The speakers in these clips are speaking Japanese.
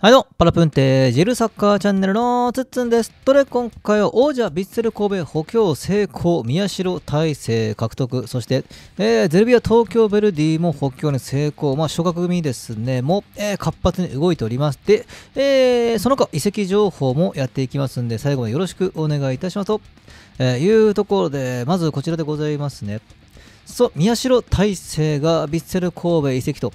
はいどうも、パラプンテージルサッカーチャンネルのつッつんです。とで、今回は王者ビッセル神戸補強成功、宮代大成獲得、そして、えー、ゼルビア東京ベルディも補強に成功、まあ、昇学組ですね、も、えー、活発に動いております。で、えー、その他移籍情報もやっていきますんで、最後までよろしくお願いいたしますと、えいうところで、まずこちらでございますね。そう、宮代大成がヴィッセル神戸移籍と、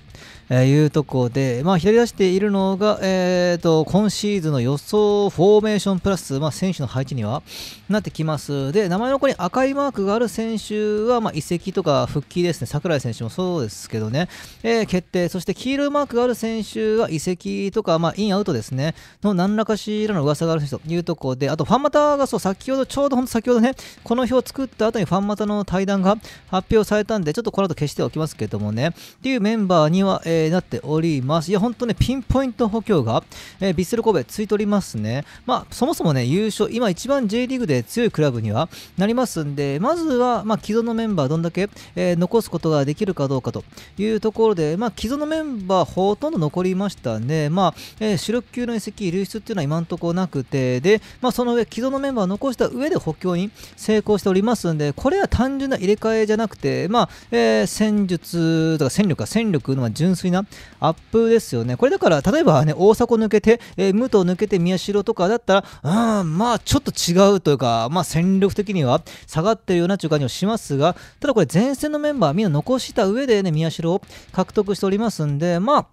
えいうとこで、まあ、左出しているのが、えーと、と今シーズンの予想フォーメーションプラス、まあ、選手の配置にはなってきます。で、名前の子に赤いマークがある選手は、まあ、移籍とか復帰ですね、櫻井選手もそうですけどね、えー、決定、そして黄色いマークがある選手は移籍とか、まあ、インアウトですね、の何らかしらの噂がある選手というところで、あとファンマタがそう、先ほど、ちょうど本当先ほどね、この表を作った後にファンマタの対談が発表されたんで、ちょっとこの後消しておきますけどもね、っていうメンバーには、えーー、なっております。いや、本当ね、ピンポイント補強が、えー、ビッセル神戸ついておりますね。まあ、そもそもね、優勝、今一番 J リーグで強いクラブにはなりますんで、まずは、まあ、既存のメンバーどんだけ、えー、残すことができるかどうかというところで、まあ、既存のメンバーほとんど残りましたね。まあ、えー、主力級の移籍、流出っていうのは今んところなくて、で、まあ、その上、既存のメンバーを残した上で補強に成功しておりますんで、これは単純な入れ替えじゃなくて、まあ、えー、戦術とか戦力か、戦力の純粋粋なアップですよね。これだから、例えばね、大迫抜けて、えー、武藤抜けて宮代とかだったら、うん、まあちょっと違うというか、まあ戦力的には下がってるようなと間に感じはしますが、ただこれ前線のメンバーみんな残した上でね、宮代を獲得しておりますんで、まあ、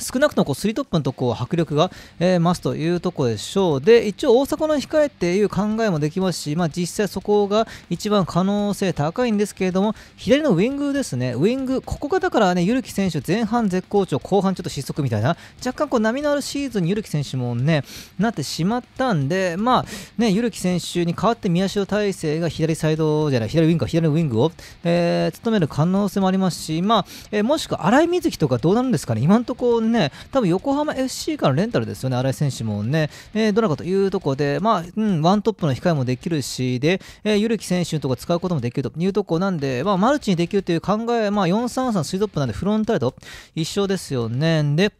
少なくともこう3トップのとこ迫力が、えー、増すというとこでしょう。で、一応大阪の控えっていう考えもできますし、まあ、実際そこが一番可能性高いんですけれども、左のウィングですね、ウィング、ここがだからね、ゆるき選手、前半絶好調、後半ちょっと失速みたいな、若干こう波のあるシーズンにゆるき選手もね、なってしまったんで、まあね、ゆるき選手に代わって宮代大成が左サイドじゃない、左ウィングか、左のウィングを、えー、務める可能性もありますし、まあ、えー、もしくは荒井瑞希とかどうなるんですかね、今のところ、ねね、多分横浜 FC からレンタルですよね、新井選手もね、えー、どなかというところで、まあ、うん、ワントップの控えもできるし、で、えー、ゆるき選手とか使うこともできるというところなんで、まあ、マルチにできるという考え、まあ、4-3-3、スイドップなんで、フロンタルと一緒ですよね。で、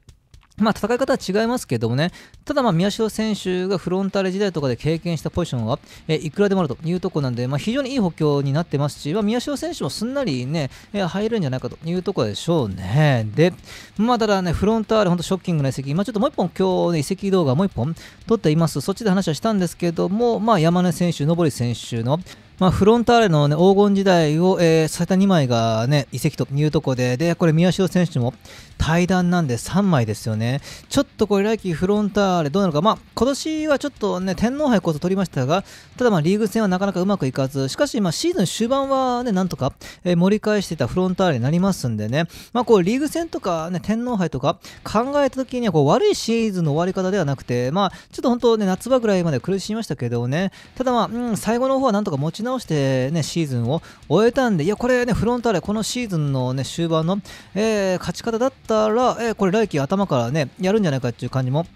まあ、戦い方は違いますけどもね、ただまあ宮代選手がフロンターレ時代とかで経験したポジションは、えいくらでもあるというところなんで、まあ、非常にいい補強になってますし、まあ、宮代選手もすんなりね、入るんじゃないかというところでしょうね。で、まあ、ただね、フロンターレ、本当ショッキングな移籍、まあ、ちょっともう一本、今日、ね、移籍動画もう一本撮っています、そっちで話はしたんですけども、まあ、山根選手、登選手のまあ、フロンターレの、ね、黄金時代を、えー、最多2枚が、ね、移籍というところででこれ宮代選手も対談なんで3枚ですよねちょっとこれ来季フロンターレどうなのか、まあ、今年はちょっと、ね、天皇杯こそ取りましたがただまあリーグ戦はなかなかうまくいかずしかしまあシーズン終盤は、ね、なんとか、え盛り返していたフロンターレになりますんでね、まあ、こうリーグ戦とか、ね、天皇杯とか考えた時にはこう悪いシーズンの終わり方ではなくて、まあ、ちょっと本当、ね、夏場ぐらいまで苦しみましたけどねただまあ、うん、最後の方はなんとか持ち直して、ね、シーズンを終えたんで、いや、これね、フロンターレ、このシーズンの、ね、終盤の、えー、勝ち方だったら、えー、これ来季頭からね、やるんじゃないかっていう感じも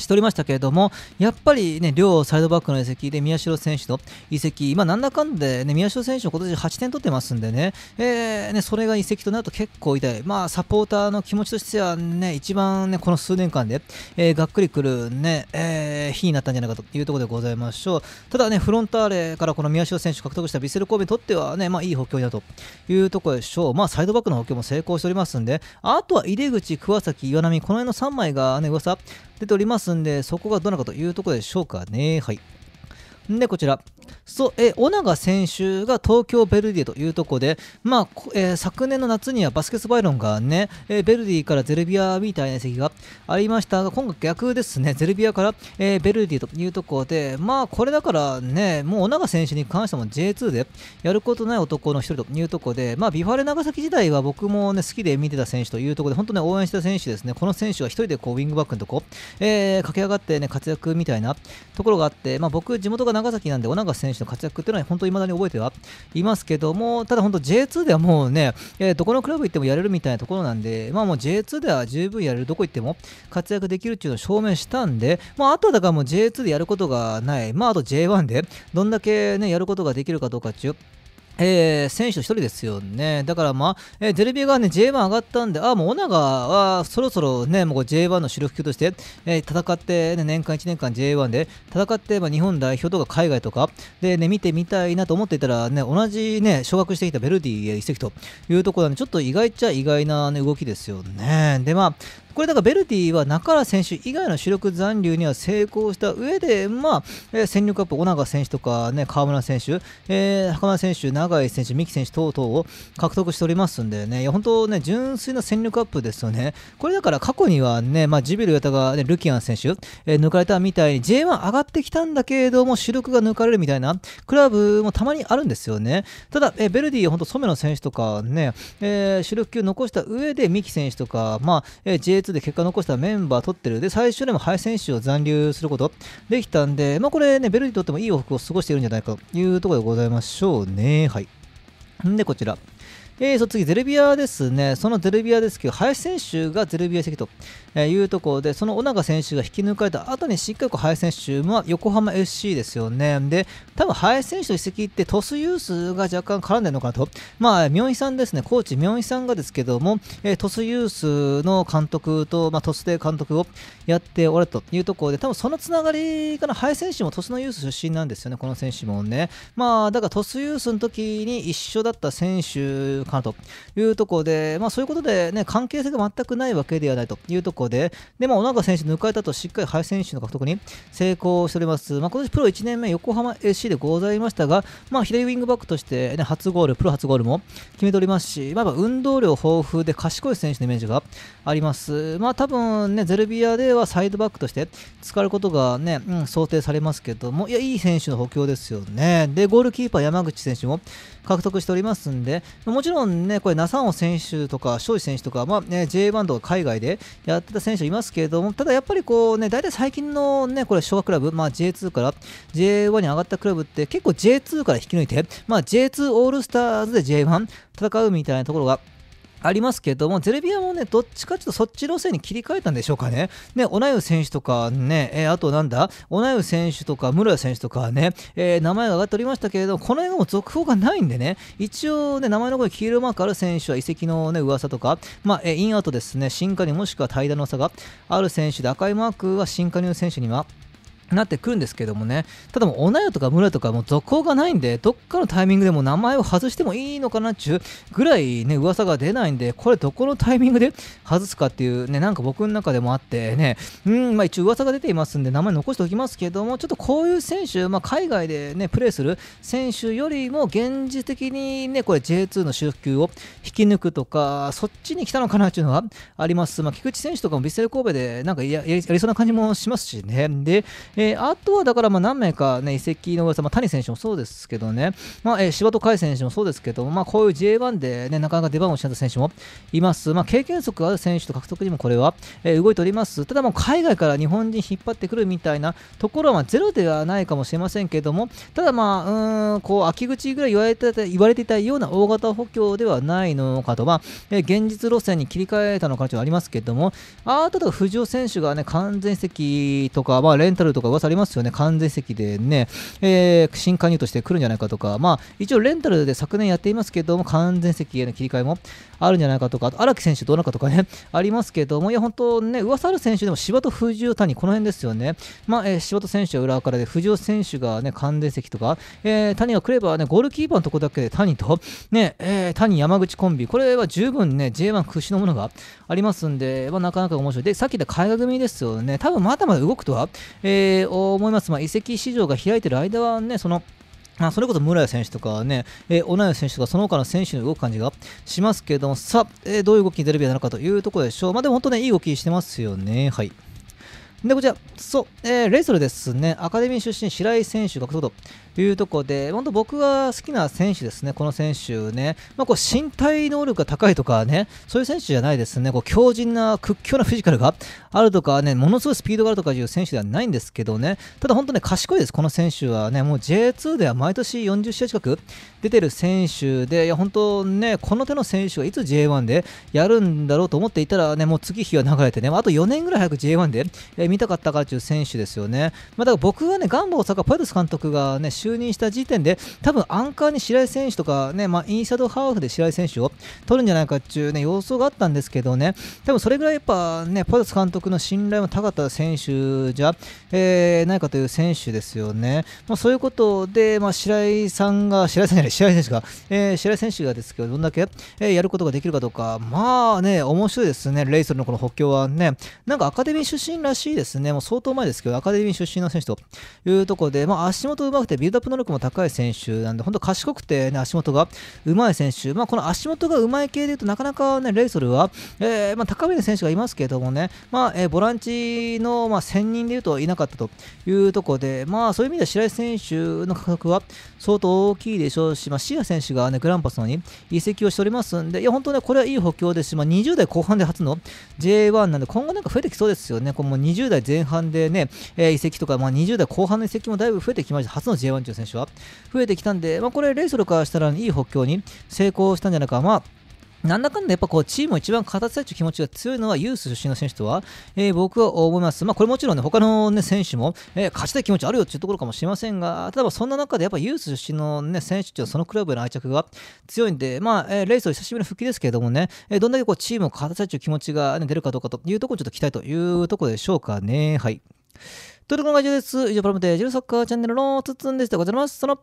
しておりましたけれども、やっぱりね、両サイドバックの移籍で宮代選手の移籍、今、なんだかんで、ね、宮代選手の今年8点取ってますんでね、えー、ねそれが移籍となると結構痛い、まあ、サポーターの気持ちとしてはね、一番ね、この数年間で、えー、がっくりくるね、えー、日になったんじゃないかというところでございましょう。ただね、フロンターレからこの宮代選手獲得したヴィッセル神戸にとってはね、まあ、いい補強だというところでしょう。まあ、サイドバックの補強も成功しておりますんで、あとは入口、桑崎、岩波、この辺の3枚がね、噂出ておりますまんで、そこがどうなのかというところでしょうかね。はい。で、こちら、そえオナガ選手が東京ヴェルディというところで、まあえー、昨年の夏にはバスケスバイロンがね、えー、ヴェルディからゼルビアみたいな席がありましたが、今回逆ですね、ゼルビアから、えー、ヴェルディというところで、まあこれだからね、もうオナガ選手に関しても J2 でやることない男の一人というところで、まあビファレ長崎時代は僕もね、好きで見てた選手というところで、本当ね、応援した選手ですね、この選手は一人でこうウィングバックのとこ、えー、駆け上がってね、活躍みたいなところがあって、まあ僕、地元が長崎なんで、オナガ選手選手の活躍っていうのは本当いまだに覚えてはいますけども、ただ本当 J2 ではもうね、えー、どこのクラブ行ってもやれるみたいなところなんで、まあもう J2 では十分やれる、どこ行っても活躍できるっていうのを証明したんで、まああとはだからもう J2 でやることがない、まああと J1 でどんだけね、やることができるかどうかっていう、えー、選手の1人ですよね。だからまあ、えー、ゼルビアがね、J1 上がったんで、あ、もうオナガはそろそろね、もう J1 の主力級として、えー、戦って、ね、年間1年間 J1 で戦って、まあ、日本代表とか海外とかでね、見てみたいなと思っていたらね、同じね、昇格してきたベルディへ移籍というところなんで、ちょっと意外っちゃ意外な、ね、動きですよね。でまあ、これだからベルディは中原選手以外の主力残留には成功した上で、まあ、えー、戦力アップ、小長選手とか、ね、川村選手、えー、袴田選手、永井選手、三木選手等々を獲得しておりますんでね、いや本当ね、純粋な戦力アップですよね。これだから過去にはね、まあ、ジビル・ヨタが、ね、ルキアン選手、えー、抜かれたみたいに J1 上がってきたんだけれども、主力が抜かれるみたいなクラブもたまにあるんですよね。ただ、えー、ベルディ、本当、染野選手とかね、えー、主力級残した上で、三木選手とか、まあ、えー、J2 で結果残したメンバー取ってる。で、最初でも敗戦手を残留することできたんで、まあこれね、ベルにとってもいい往復を過ごしているんじゃないかというところでございましょうね。はい。んで、こちら。えー、そ次、ゼルビアですね、そのゼルビアですけど、林選手がゼルビア席というところで、その小長選手が引き抜かれた後にしっかり林選手は横浜 FC ですよね、で多分林選手の移籍って、鳥栖ユースが若干絡んでるのかなと、まあ、明井さんですね、コーチ、明井さんがですけども、えー、鳥栖ユースの監督と、まあ、鳥栖で監督をやっておるれというところで、多分そのつながりから、林選手も鳥栖のユース出身なんですよね、この選手もね。まあ、だから鳥栖ユースの時に一緒だった選手かなというところで、まあ、そういうことで、ね、関係性が全くないわけではないというとこで、でまあ、小選手抜かれたとしっかり林選手の獲得に成功しております。まあ、今年プロ1年目、横浜 SC でございましたが、まあ、左ウィングバックとして、ね、初ゴール、プロ初ゴールも決めておりますし、まあ、運動量豊富で賢い選手のイメージがあります。まあ、多分ね、ゼルビアではサイドバックとして使うことがね、うん、想定されますけども、いや、いい選手の補強ですよね。で、ゴールキーパー山口選手も獲得しておりますんで、もちろんちろんね、これ、ナサンオ選手とか、庄司選手とか、まあね、J1 とか海外でやってた選手いますけれども、ただやっぱりこうね、大体最近のね、これ、昭和クラブ、まあ、J2 から J1 に上がったクラブって、結構 J2 から引き抜いて、まあ、J2 オールスターズで J1 戦うみたいなところが。ありますけども、ゼルビアもね、どっちかちょっとそっち路線に切り替えたんでしょうかね。ね、オナユ選手とかね、えー、あとなんだ、オナユ選手とか、ムロヤ選手とかね、えー、名前が上がっておりましたけれども、この辺画も続報がないんでね、一応ね、名前の声黄色マークある選手は移籍のね、噂とか、まあ、えー、インアウトですね、新加入もしくは対談の差がある選手で、赤いマークは新加入選手には、なってくるんですけどもねただもうおなよとか村とかもう続行がないんでどっかのタイミングでも名前を外してもいいのかなっちゅうぐらいね噂が出ないんでこれどこのタイミングで外すかっていうねなんか僕の中でもあってねうんまあ一応噂が出ていますんで名前残しておきますけどもちょっとこういう選手、まあ、海外でねプレーする選手よりも現実的にねこれ J2 の収球を引き抜くとかそっちに来たのかなっていうのはありますまあ、菊池選手とかもビッセル神戸でなんかやりそうな感じもしますしねでえー、あとはだからまあ何名か、ね、移籍の噂、まあ、谷選手もそうですけどね、まあえー、柴戸海選手もそうですけど、まあ、こういう J1 で、ね、なかなか出番を失った選手もいます、まあ、経験則ある選手と獲得にもこれは、えー、動いております、ただもう海外から日本人引っ張ってくるみたいなところはゼロではないかもしれませんけども、ただ、まあ、うんこう秋口ぐらい言われて言われていたような大型補強ではないのかと、まあえー、現実路線に切り替えたのかというのはありますけども、あと藤尾選手が、ね、完全席とか、まあ、レンタルとか噂ありますよね、完全席でね、えー、新加入として来るんじゃないかとか、まあ、一応レンタルで昨年やっていますけども、完全席への切り替えもあるんじゃないかとか、荒木選手どうなのかとかね、ありますけども、いや、本当ね、噂ある選手でも柴戸、藤尾、谷、この辺ですよね、まあ、えー、柴戸選手は裏からで、藤尾選手がね、完全席とか、えー、谷が来ればね、ゴールキーパーのとこだけで谷と、ね、えー、谷、山口コンビ、これは十分ね、J1 屈指のものがありますんで、まあ、なかなか面白い。で、さっき言った海外組ですよね、多分まだまだ動くとは、えー思います。まあ、移籍市場が開いてる間はね、そのあそれこそ村屋選手とかね、えー、オナ選手とか、その他の選手の動く感じがしますけれども、さあ、えー、どういう動きに出るべきなのかというところでしょう。まあ、でも本当ね、いい動きしてますよね。はい。で、こちら、そう、えー、レイソルですね、アカデミー出身、白井選手学そというところで、本当僕が好きな選手ですね、この選手ね、まあ、こう身体能力が高いとかね、そういう選手じゃないですね、こう強靭な屈強なフィジカルがあるとかね、ものすごいスピードがあるとかいう選手ではないんですけどね、ただ本当ね、賢いです、この選手はね、もう J2 では毎年40試合近く出てる選手で、いや、本当ね、この手の選手がいつ J1 でやるんだろうと思っていたらね、もう次日が流れてね、あと4年ぐらい早く J1 で、えー見たかったかという選手ですよね、まあ、だから僕はね、ガンバ大阪、パイロス監督が、ね、就任した時点で、多分アンカーに白井選手とかね、まあ、インサイドハーフで白井選手を取るんじゃないかという、ね、様相があったんですけどね、多分それぐらいやっぱ、ね、ポイロス監督の信頼も高かった選手じゃ、えー、ないかという選手ですよね、まあ、そういうことで、まあ、白井さんが、白井さんじゃない、白井選手が、えー、白井選手がですけど、どんだけ、えー、やることができるかどうか、まあね、面白いですね、レイソルのこの補強はね、なんかアカデミー出身らしいですね、もう相当前ですけど、アカデミー出身の選手というところで、まあ、足元うまくてビルドアップ能力も高い選手なんで、本当賢くて、ね、足元がうまい選手、まあ、この足元がうまい系でいうとなかなか、ね、レイソルは、えー、まあ、高めの選手がいますけどもね、まあえー、ボランチの、まあ、専任でいうといなかったというところで、まあ、そういう意味では白井選手の価格は相当大きいでしょうし、まあ、シア選手が、ね、グランパスのに移籍をしておりますんで、いや本当ね、これはいい補強ですし、まあ、20代後半で初の J1 なんで、今後なんか増えてきそうですよね。こ代前半でね、え移籍とか、まあ、20代後半の移籍もだいぶ増えてきました、初の J1 という選手は。増えてきたんで、まあ、これ、レイソルからしたらいい補強に成功したんじゃないか。まあなんだかんだやっぱこうチームを一番勝たせたいという気持ちが強いのはユース出身の選手とは、えー、僕は思います、まあ、これもちろんね他の、ね、選手も、えー、勝ちたい気持ちあるよというところかもしれませんが、ただそんな中でやっぱユース出身の、ね、選手というのはそのクラブへの愛着が強いんで、まあえー、レースを久しぶりの復帰ですけれどもね、えどんだけこうチームを勝たせたいという気持ちが、ね、出るかどうかというところをちょっと期待というところでしょうかね。はいというところが以上です。以上、プラムテージルサッカーチャンネルのつつんでした。ございます。その